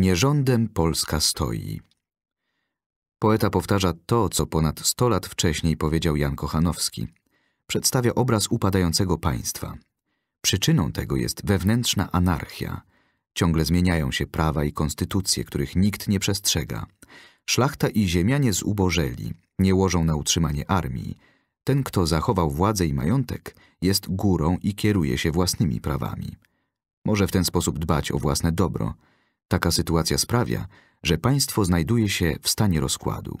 Nierządem Polska stoi. Poeta powtarza to, co ponad 100 lat wcześniej powiedział Jan Kochanowski. Przedstawia obraz upadającego państwa. Przyczyną tego jest wewnętrzna anarchia. Ciągle zmieniają się prawa i konstytucje, których nikt nie przestrzega. Szlachta i ziemianie zubożeli, nie łożą na utrzymanie armii. Ten, kto zachował władzę i majątek, jest górą i kieruje się własnymi prawami. Może w ten sposób dbać o własne dobro – Taka sytuacja sprawia, że państwo znajduje się w stanie rozkładu.